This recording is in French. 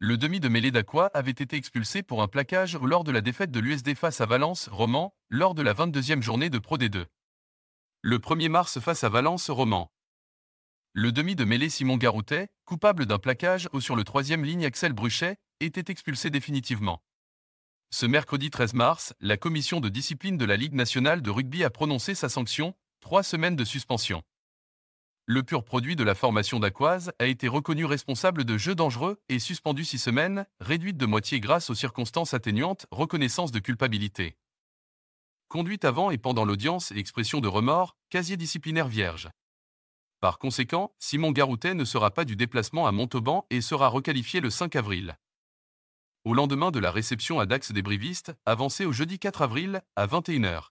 Le demi de mêlée d'Aqua avait été expulsé pour un plaquage lors de la défaite de l'USD face à Valence, Roman, lors de la 22e journée de Pro D2. Le 1er mars face à Valence, Roman. Le demi de mêlée Simon Garoutet, coupable d'un plaquage au sur le troisième ligne Axel Bruchet, était expulsé définitivement. Ce mercredi 13 mars, la commission de discipline de la Ligue nationale de rugby a prononcé sa sanction, trois semaines de suspension le pur produit de la formation d'Aquaz, a été reconnu responsable de jeux dangereux et suspendu six semaines, réduite de moitié grâce aux circonstances atténuantes, reconnaissance de culpabilité. Conduite avant et pendant l'audience et expression de remords, casier disciplinaire vierge. Par conséquent, Simon Garoutet ne sera pas du déplacement à Montauban et sera requalifié le 5 avril. Au lendemain de la réception à Dax des brivistes, avancée au jeudi 4 avril, à 21h.